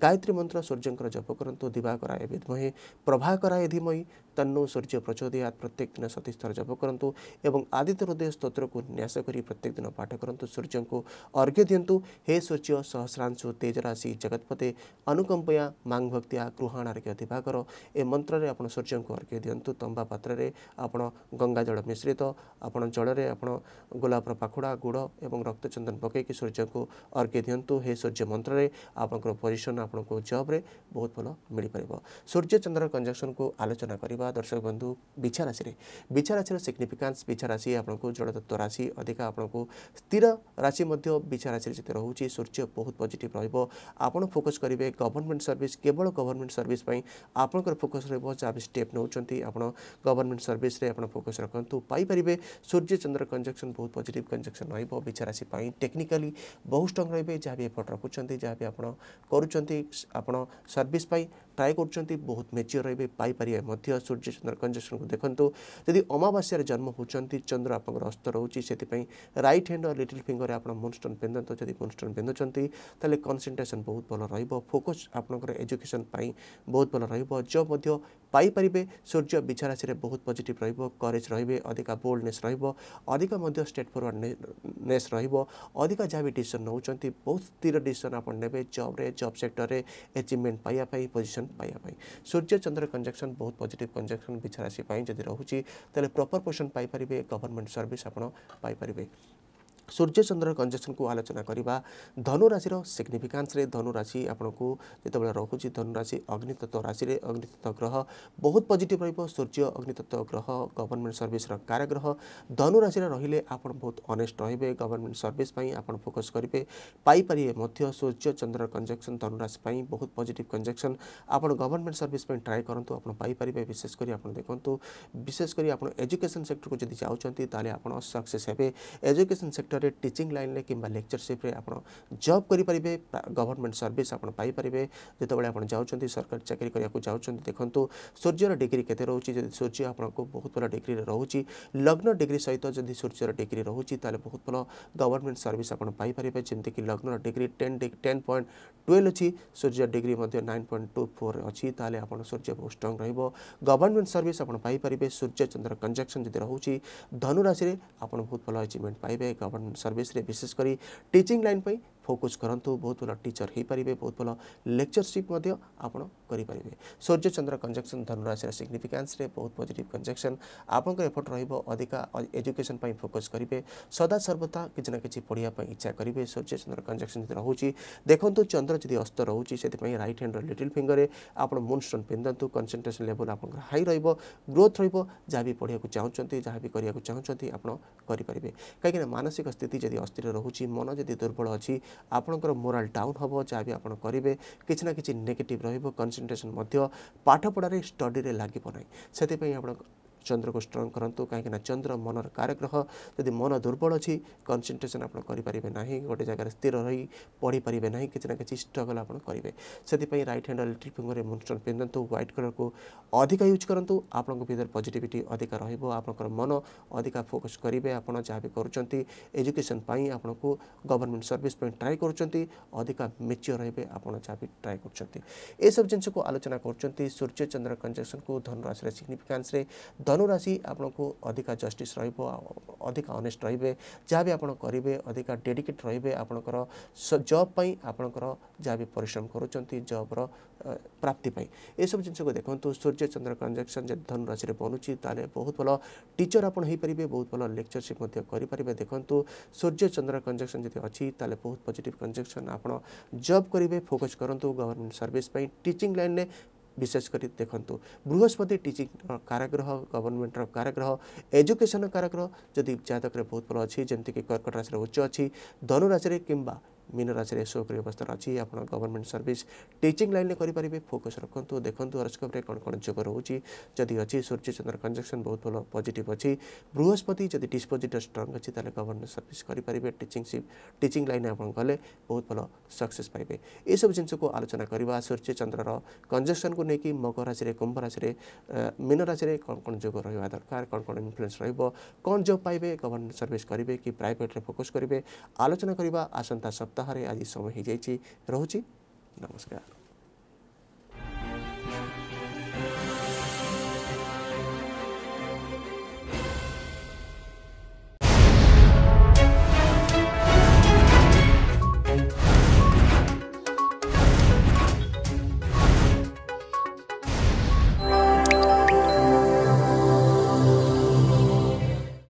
गायत्री मंत्र सूर्यर जप करूँ दिवाकराय विद्महे प्रभाकराय धीमयी तन्नो सूर्य प्रचोदयात प्रत्येक दिन सतीश थर जप करूँ और आदित्य हृदय स्तोत्र को न्यास कर प्रत्येक दिन पाठ करूँ सूर्य को अर्घ्य दिंतु हे सूर्य सहस्रांशु तेजराशि जगतपते अनुकंपया मांग भक्तिया गृहाण अर्घ्य दिवाकर ए मंत्र सूर्य को अर्घ्य दिंतु तंबा पात्र आप गंगा जल मिश्रित आप जल आप गोला ତାପରେ ପାଖୁଡ଼ା ଗୁଡ଼ ଏବଂ ରକ୍ତଚନ୍ଦନ ପକାଇକି ସୂର୍ଯ୍ୟଙ୍କୁ ଅର୍ଘ୍ୟ ଦିଅନ୍ତୁ ହେ ସୂର୍ଯ୍ୟ ମନ୍ତ୍ରରେ ଆପଣଙ୍କର ପୋଜିସନ୍ ଆପଣଙ୍କୁ ଜବ୍ରେ ବହୁତ ଭଲ ମିଳିପାରିବ ସୂର୍ଯ୍ୟଚନ୍ଦ୍ର କଞ୍ଜକ୍ସନ୍କୁ ଆଲୋଚନା କରିବା ଦର୍ଶକ ବନ୍ଧୁ ବିଛା ରାଶିରେ ବିଛା ରାଶିର ସିଗ୍ନିଫିକାନ୍ସ ବିଛା ରାଶି ଆପଣଙ୍କୁ ଜଳତତ୍ତ୍ୱ ରାଶି ଅଧିକା ଆପଣଙ୍କୁ ସ୍ଥିର ରାଶି ମଧ୍ୟ ବିଛା ରାଶିରେ ଯେତେ ରହୁଛି ସୂର୍ଯ୍ୟ ବହୁତ ପଜିଟିଭ୍ ରହିବ ଆପଣ ଫୋକସ୍ କରିବେ ଗଭର୍ଣ୍ଣମେଣ୍ଟ ସର୍ଭିସ୍ କେବଳ ଗଭର୍ଣ୍ଣମେଣ୍ଟ ସର୍ଭିସ୍ ପାଇଁ ଆପଣଙ୍କର ଫୋକସ୍ ରହିବ ଯାହା ବି ଷ୍ଟେପ୍ ନେଉଛନ୍ତି ଆପଣ ଗଭର୍ଣ୍ଣମେଣ୍ଟ ସର୍ଭିସ୍ରେ ଆପଣ ଫୋକସ୍ ରଖନ୍ତୁ ପାଇପାରିବେ ସୂର୍ଯ୍ୟଚନ୍ଦ୍ର କଞ୍ଜକ୍ସନ୍ ବହୁତ पजिट कंजक्शन रचराशि टेक्निकाली बहुत स्ट्रंग रे जहाँ भी एफर्ट रखुच्च जहाँ भी आप सर्विस ट्राए कर बहुत मेच्योर रे पाइपर सूर्य चंद्र कंजक्शन को देखो जदि अमावास्यार जन्म होती चंद्र आप अस्त रोचे से रईट हैंड और लिटिल फिंगर आप मुनस्टोन पिंधु जब मुनस्टोन पिंधुंटे कनसेट्रेसन बहुत भल रोकस आपंकर एजुकेशन बहुत भल रब पाइपर सूर्य विचाराशि बहुत पजिट रेज रे अधिका बोल्डनेस रधिका स्टेट ने रधिका जहाँ भी डिसीजन नौ बहुत स्थिर डिसीजन आप जब्रे जब सेक्टर में एचिवमेंट पाइबापी पोजिशन পাইয়া পাই সূর্য চন্দ্র কনজকশন বহুত পজিটিভ কনজকশন বিছা রাশি যদি রয়েছে তাহলে প্রপর পোষণ পাইপারে গভর্নমেন্ট সর্ভিস আপনার পাইপারে सूर्य चंद्र कंजक्शन को आलोचना करवा धनुराशि सिग्निफिकांस धनुराशि आपको जिते रोचे धनुराशि अग्नितत्व राशि अग्नितत्व ग्रह बहुत पजिट रूर्य अग्नितत्व ग्रह गवर्नमेंट सर्विस कारग्रह धनुराशि रही आप बहुत अनेस्ट रे गवर्नमेंट सर्विस फोकस करेंगे पाइपर सूर्य चंद्र कंजक्शन धनुराशि बहुत पजिट कंजक्शन आप गवर्नमेंट सर्विस ट्राए करूँ आपारे विशेषकर आप देखते विशेषकर आप एजुकेशन सेक्टर को जब जाऊँच सक्सेस हे एजुकेशन सेक्टर କ୍ଷେତ୍ରରେ ଟିଚିଂ ଲାଇନ୍ରେ କିମ୍ବା ଲେକ୍ଚରସିପ୍ରେ ଆପଣ ଜବ୍ କରିପାରିବେ ଗଭର୍ଣ୍ଣମେଣ୍ଟ ସର୍ଭିସ୍ ଆପଣ ପାଇପାରିବେ ଯେତେବେଳେ ଆପଣ ଯାଉଛନ୍ତି ସରକାରୀ ଚାକିରି କରିବାକୁ ଯାଉଛନ୍ତି ଦେଖନ୍ତୁ ସୂର୍ଯ୍ୟର ଡିଗ୍ରୀ କେତେ ରହୁଛି ଯଦି ସୂର୍ଯ୍ୟ ଆପଣଙ୍କୁ ବହୁତ ଭଲ ଡିଗ୍ରୀରେ ରହୁଛି ଲଗ୍ନ ଡିଗ୍ରୀ ସହିତ ଯଦି ସୂର୍ଯ୍ୟର ଡିଗ୍ରୀ ରହୁଛି ତାହେଲେ ବହୁତ ଭଲ ଗଭର୍ଣ୍ଣମେଣ୍ଟ ସର୍ଭିସ୍ ଆପଣ ପାଇପାରିବେ ଯେମିତିକି ଲଗ୍ନର degree ten ten point twelve ଅଛି ସୂର୍ଯ୍ୟ ଡିଗ୍ରୀ ମଧ୍ୟ ନାଇନ୍ ପଏଣ୍ଟ ଟୁ ଫୋର୍ ଅଛି ତାହେଲେ ଆପଣ ସୂର୍ଯ୍ୟ ବହୁତ ଷ୍ଟ୍ରଙ୍ଗ ରହିବ ଗଭର୍ଣ୍ଣମେଣ୍ଟ ସର୍ଭିସ୍ ଆପଣ ପାଇପାରିବେ ସୂର୍ଯ୍ୟ ଚନ୍ଦ୍ର କଞ୍ଜକ୍ସନ୍ ଯଦି ରହୁଛି ଧନୁରାଶିରେ ଆପଣ ବହୁତ ଭଲ ଆଚିଭମେଣ୍ଟ ପାଇବେ ଗଭର୍ଣ୍ଣମେଣ୍ଟ सर्विस विशेषकर टीचिंग लाइन पर ଫୋକସ୍ କରନ୍ତୁ ବହୁତ ଭଲ ଟିଚର୍ ହୋଇପାରିବେ ବହୁତ ଭଲ ଲେକ୍ଚରସିପ୍ ମଧ୍ୟ ଆପଣ କରିପାରିବେ ସୂର୍ଯ୍ୟଚନ୍ଦ୍ର କଞ୍ଜକ୍ସନ୍ ଧନୁରାଶିର ସିଗ୍ନିଫିକାନ୍ସରେ ବହୁତ ପଜିଟିଭ୍ କଞ୍ଜକ୍ସନ୍ ଆପଣଙ୍କ ଏଫର୍ଟ ରହିବ ଅଧିକା ଏଜୁକେସନ୍ ପାଇଁ ଫୋକସ୍ କରିବେ ସଦା ସର୍ବଦା କିଛି ନା କିଛି ପଢ଼ିବା ପାଇଁ ଇଚ୍ଛା କରିବେ ସୂର୍ଯ୍ୟଚନ୍ଦ୍ର କଞ୍ଜକ୍ସନ୍ ଯଦି ରହୁଛି ଦେଖନ୍ତୁ ଚନ୍ଦ୍ର ଯଦି ଅସ୍ତ ରହୁଛି ସେଥିପାଇଁ ରାଇଟ୍ ହ୍ୟାଣ୍ଡର ଲିଟିଲ୍ ଫିଙ୍ଗରରେ ଆପଣ ମୁନ୍ଷ୍ଟୋନ୍ ପିନ୍ଧନ୍ତୁ କନ୍ସନ୍ଟ୍ରେସନ୍ ଲେଭଲ୍ ଆପଣଙ୍କର ହାଇ ରହିବ ଗ୍ରୋଥ୍ ରହିବ ଯାହା ବି ପଢ଼ିବାକୁ ଚାହୁଁଛନ୍ତି ଯାହା ବି କରିବାକୁ ଚାହୁଁଛନ୍ତି ଆପଣ କରିପାରିବେ କାହିଁକିନା ମାନସିକ ସ୍ଥିତି ଯଦି ଅସ୍ଥିର ରହୁଛି ମନ ଯଦି ଦୁର୍ବଳ ଅଛି ଆପଣଙ୍କର ମୋରାଲ ଡାଉନ୍ ହେବ ଯାହା ବି ଆପଣ କରିବେ କିଛି ନା କିଛି ନେଗେଟିଭ୍ ରହିବ କନସେନ୍ଟ୍ରେସନ୍ ମଧ୍ୟ ପାଠପଢ଼ାରେ ଷ୍ଟଡ଼ିରେ ଲାଗିବ ନାହିଁ ସେଥିପାଇଁ ଆପଣ ଚନ୍ଦ୍ରକୁ ଷ୍ଟ୍ରଙ୍ଗ କରନ୍ତୁ କାହିଁକିନା ଚନ୍ଦ୍ର ମନର କାରଗ୍ରହ ଯଦି ମନ ଦୁର୍ବଳ ଅଛି କନସେନ୍ଟ୍ରେସନ୍ ଆପଣ କରିପାରିବେ ନାହିଁ ଗୋଟେ ଜାଗାରେ ସ୍ଥିର ରହି ପଢ଼ିପାରିବେ ନାହିଁ କିଛି ନା କିଛି ଷ୍ଟ୍ରଗଲ୍ ଆପଣ କରିବେ ସେଥିପାଇଁ ରାଇଟ୍ ହ୍ୟାଣ୍ଡ ଲିଟିଲ୍ ଫିଙ୍ଗରରେ ମୁନଷ୍ଟନ୍ ପିନ୍ଧନ୍ତୁ ହ୍ୱାଇଟ୍ କଲର୍କୁ ଅଧିକା ୟୁଜ୍ କରନ୍ତୁ ଆପଣଙ୍କ ଭିତରେ ପଜିଟିଭିଟି ଅଧିକା ରହିବ ଆପଣଙ୍କର ମନ ଅଧିକା ଫୋକସ୍ କରିବେ ଆପଣ ଯାହା ବି କରୁଛନ୍ତି ଏଜୁକେସନ୍ ପାଇଁ ଆପଣଙ୍କୁ ଗଭର୍ଣ୍ଣମେଣ୍ଟ ସର୍ଭିସ୍ ପାଇଁ ଟ୍ରାଏ କରୁଛନ୍ତି ଅଧିକା ମେଚ୍ୟୁର୍ ରହିବେ ଆପଣ ଯାହା ବି ଟ୍ରାଏ କରୁଛନ୍ତି ଏସବୁ ଜିନିଷକୁ ଆଲୋଚନା କରୁଛନ୍ତି ସୂର୍ଯ୍ୟ ଚନ୍ଦ୍ର କଞ୍ଜକ୍ସନ୍କୁ ଧନୁରାଶିରେ ସିଗ୍ନିଫିକାନ୍ସରେ ଧନୁରାଶି ଆପଣଙ୍କୁ ଅଧିକା ଜଷ୍ଟିସ୍ ରହିବ ଅଧିକା ଅନେଷ୍ଟ ରହିବେ ଯାହା ବି ଆପଣ କରିବେ ଅଧିକା ଡେଡିକେଟ୍ ରହିବେ ଆପଣଙ୍କର ଜବ୍ ପାଇଁ ଆପଣଙ୍କର ଯାହା ବି ପରିଶ୍ରମ କରୁଛନ୍ତି ଜବ୍ର ପ୍ରାପ୍ତି ପାଇଁ ଏସବୁ ଜିନିଷକୁ ଦେଖନ୍ତୁ ସୂର୍ଯ୍ୟ ଚନ୍ଦ୍ର କଞ୍ଜକ୍ସନ୍ ଯଦି ଧନୁରାଶିରେ ବନୁଛି ତାହେଲେ ବହୁତ ଭଲ ଟିଚର୍ ଆପଣ ହୋଇପାରିବେ ବହୁତ ଭଲ ଲେକ୍ଚରସିପ୍ ମଧ୍ୟ କରିପାରିବେ ଦେଖନ୍ତୁ ସୂର୍ଯ୍ୟ ଚନ୍ଦ୍ର କଞ୍ଜକ୍ସନ୍ ଯଦି ଅଛି ତାହେଲେ ବହୁତ ପଜିଟିଭ୍ କଞ୍ଜକ୍ସନ୍ ଆପଣ ଜବ୍ କରିବେ ଫୋକସ୍ କରନ୍ତୁ ଗଭର୍ଣ୍ଣମେଣ୍ଟ ସର୍ଭିସ୍ ପାଇଁ ଟିଚିଂ ଲାଇନ୍ରେ विशेषकर देखु बृहस्पति टीचिंग काराग्रह गवर्नमेंटर कारग्रह एजुकेशन कारग्रह जदि जातक बहुत भल अच्छी जमीक कर्कट राशि उच्च अच्छी धनुराशि किंवा मीन राशि एसओ अवस्था अच्छी आप गवर्नमेंट सर्विस टीचिंग लाइन में करेंगे फोकस रखु देखते हरस्कोप कौन कौन जोग रोचे जदि अच्छी सूर्य चंद्र कंजक्शन बहुत भल पजिट अच्छी बृहस्पति जब डिस्पोजिट स्ट्रंग अच्छी तेज़े गवर्नमेंट सर्विस करें टीचिंग टीचिंग लाइन में आप गले बहुत भल सक्सेस पाए यह सब जिन को आलोचना करवा सूर्य चंद्र कंजक्शन को लेकिन मकर राशि कुंभ राशि मीन राशि कौन कौन जोग रहा दरकार कौन कौन इनफ्लुएंस रोक कौन जब पाए गवर्नमेंट सर्विस करेंगे कि प्राइट फोकस करेंगे आलोचना करवा आसंता सप्ताह ସପ୍ତାହରେ ଆଜି ସମୟ ହୋଇଯାଇଛି ରହୁଛି ନମସ୍କାର